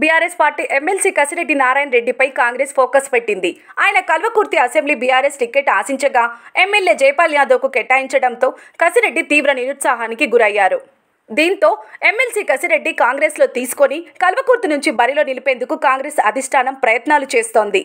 BRS party MLC Kasireddy Narayana రెడ్డిపై Congress focus పెట్టింది ఆయన కల్వకుర్తి అసెంబ్లీ బీఆర్ఎస్ టికెట్ ఆశించగా ఎమ్మెల్యే జయపాల్ యాదవ్కు కేటాయించడంతో కసిరెడ్డి తీవ్ర నిరుత్సాహానికి గురయ్యారు దీంతో ఎమ్మెల్సీ కసిరెడ్డి కాంగ్రెస్లో తీసుకొని కల్వకుర్తి నుంచి బరిలో నిలిపేందుకు కాంగ్రెస్ అధిష్టానం ప్రయత్నాలు చేస్తోంది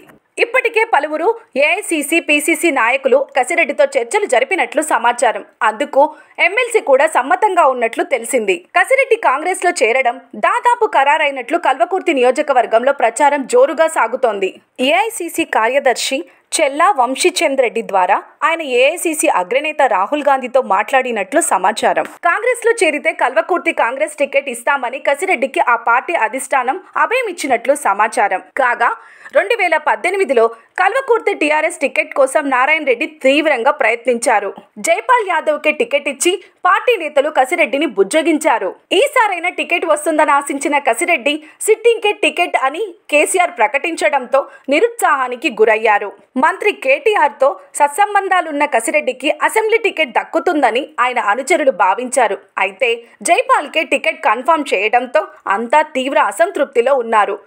ఇప్పటికే పలువురు ఏఐసిసి పిసిసి నాయకులు కసిరెడ్డితో చర్చలు జరిపినట్లు సమాచారం అందుకు ఎమ్మెల్సీ కూడా సమ్మతంగా ఉన్నట్లు తెలిసింది కసిరెడ్డి కాంగ్రెస్ లో చేరడం దాదాపు ఖరారైనట్లు కల్వకుర్తి నియోజకవర్గంలో ప్రచారం జోరుగా సాగుతోంది ఏఐసిసి కార్యదర్శి చెల్లా వంశీచంద్రెడ్డి ద్వారా ఆయన ఏఐసిసి అగ్రనేత రాహుల్ గాంధీతో మాట్లాడినట్లు సమాచారం కాంగ్రెస్ లో చేరితే కల్వకుర్తి కాంగ్రెస్ టికెట్ ఇస్తామని కసిరెడ్డికి ఆ పార్టీ అధిష్టానం అభయం ఇచ్చినట్లు సమాచారం కాగా రెండు వేల పద్దెనిమిదిలో కల్వకుర్తి టీఆర్ఎస్ టికెట్ కోసం నారాయణ రెడ్డి తీవ్రంగా ప్రయత్నించారు జైపాల్ యాదవ్కి టికెట్ ఇచ్చి పార్టీ నేతలు కసిరెడ్డిని బుజ్జగించారు ఈసారైనా టికెట్ వస్తుందని ఆశించిన కసిరెడ్డి సిట్టింగ్కే టికెట్ అని కేసీఆర్ ప్రకటించడంతో నిరుత్సాహానికి గురయ్యారు మంత్రి కేటీఆర్తో సత్సంబంధాలున్న కసిరెడ్డికి అసెంబ్లీ టికెట్ దక్కుతుందని ఆయన అనుచరులు భావించారు అయితే జైపాల్కే టికెట్ కన్ఫర్మ్ చేయడంతో అంతా తీవ్ర అసంతృప్తిలో ఉన్నారు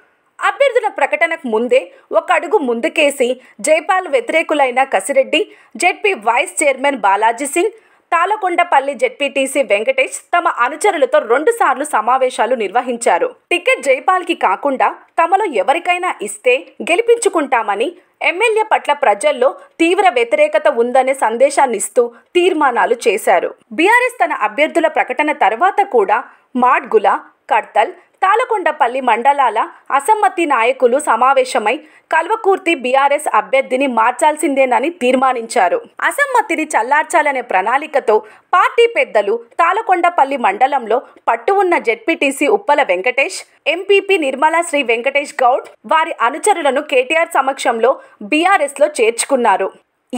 అభ్యర్థుల ప్రకటనకు ముందే ఒక అడుగు ముందుకేసి జైపాల్ వ్యతిరేకులైన Kasireddy ZP vice chairman Balaji Singh Talakondapalli ZPTC Venkatesh తమ అనుచరులతో రెండుసార్లు సమావేశాలు నిర్వహించారు టికెట్ జైపాల్కి కాకుండా తమలో ఎవరికైనా ఇస్తే గెలిపించుకుంటామని ఎమ్మెల్యే పట్ల ప్రజల్లో తీవ్ర వ్యతిరేకత ఉందనే సందేశాన్నిస్తూ తీర్మానాలు చేశారు బీఆర్ఎస్ తన అభ్యర్థుల ప్రకటన తర్వాత కూడా మాడ్గుల కడ్తల్ తాలకొండపల్లి మండలాల అసమ్మతి నాయకులు సమావేశమై కల్వకూర్తి బీఆర్ఎస్ అభ్యర్థిని మార్చాల్సిందేనని తీర్మానించారు అసమ్మతిని చల్లార్చాలనే ప్రణాళికతో పార్టీ పెద్దలు తాలకొండపల్లి మండలంలో పట్టు ఉన్న జెడ్పీటీసీ ఉప్పల వెంకటేష్ ఎంపీపీ నిర్మలా శ్రీ వెంకటేష్ గౌడ్ వారి అనుచరులను కేటీఆర్ సమక్షంలో బీఆర్ఎస్లో చేర్చుకున్నారు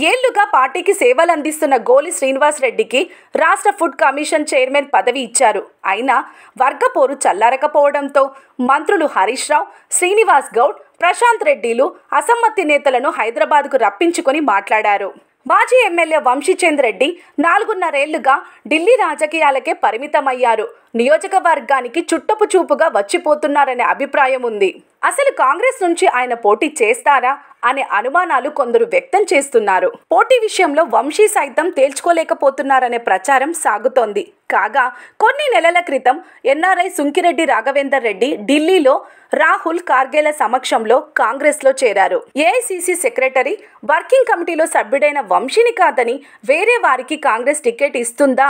ఏళ్లుగా పార్టీకి సేవలు అందిస్తున్న గోలి శ్రీనివాసరెడ్డికి రాష్ట్ర ఫుడ్ కమిషన్ చైర్మన్ పదవి ఇచ్చారు అయినా వర్గపోరు చల్లారకపోవడంతో మంత్రులు హరీష్ రావు శ్రీనివాస్ గౌడ్ ప్రశాంత్ రెడ్డిలు అసమ్మతి నేతలను హైదరాబాద్కు రప్పించుకొని మాట్లాడారు మాజీ ఎమ్మెల్యే వంశీచంద్ రెడ్డి నాలుగున్నరేళ్లుగా ఢిల్లీ రాజకీయాలకే పరిమితమయ్యారు నియోజకవర్గానికి చుట్టపు చూపుగా వచ్చిపోతున్నారనే అభిప్రాయం ఉంది అసలు కాంగ్రెస్ నుంచి ఆయన పోటీ చేస్తారా అనే అనుమానాలు కొందరు వ్యక్తం చేస్తున్నారు పోటీ విషయంలో వంశీ సైతం తేల్చుకోలేకపోతున్నారనే ప్రచారం సాగుతోంది కాగా కొన్ని నెలల క్రితం ఎన్ఆర్ఐ సుంకిరెడ్డి రాఘవేందర్ రెడ్డి ఢిల్లీలో రాహుల్ కార్గేల సమక్షంలో కాంగ్రెస్లో చేరారు ఏఐసిసి సెక్రటరీ వర్కింగ్ కమిటీలో సభ్యుడైన వంశీని కాదని వేరే వారికి కాంగ్రెస్ టికెట్ ఇస్తుందా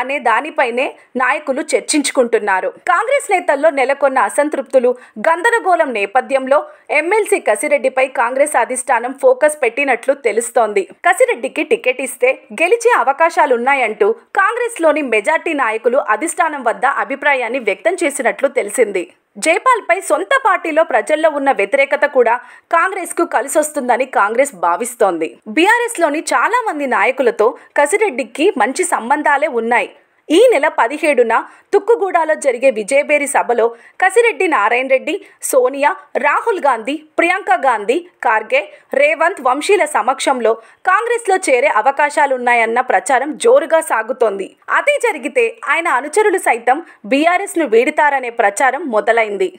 అనే దానిపైనే నాయకులు చర్చించుకుంటున్నారు కాంగ్రెస్ నేతల్లో నెలకొన్న అసంతృప్తులు గందరగోళం నేపథ్యంలో ఎమ్మెల్సీ కసిరెడ్డిపై కాంగ్రెస్ కాంగ్రెస్ అధిష్టానం ఫోకస్ పెట్టినట్లు తెలుస్తోంది కసిరెడ్డికి టికెట్ ఇస్తే గెలిచే అవకాశాలున్నాయంటూ కాంగ్రెస్లోని మెజార్టీ నాయకులు అధిష్టానం వద్ద అభిప్రాయాన్ని వ్యక్తం చేసినట్లు తెలిసింది జైపాల్పై సొంత పార్టీలో ప్రజల్లో ఉన్న వ్యతిరేకత కూడా కాంగ్రెస్ కు కలిసొస్తుందని కాంగ్రెస్ భావిస్తోంది బీఆర్ఎస్ లోని చాలా మంది నాయకులతో కసిరెడ్డికి మంచి సంబంధాలే ఉన్నాయి ఈ నెల పదిహేడున తుక్కుగూడలో జరిగే విజయబేరి సభలో కసిరెడ్డి నారాయణ రెడ్డి సోనియా రాహుల్ గాంధీ ప్రియాంక గాంధీ ఖార్గే రేవంత్ వంశీల సమక్షంలో కాంగ్రెస్లో చేరే అవకాశాలున్నాయన్న ప్రచారం జోరుగా సాగుతోంది అదే జరిగితే ఆయన అనుచరులు సైతం బీఆర్ఎస్ను వీడుతారనే ప్రచారం మొదలైంది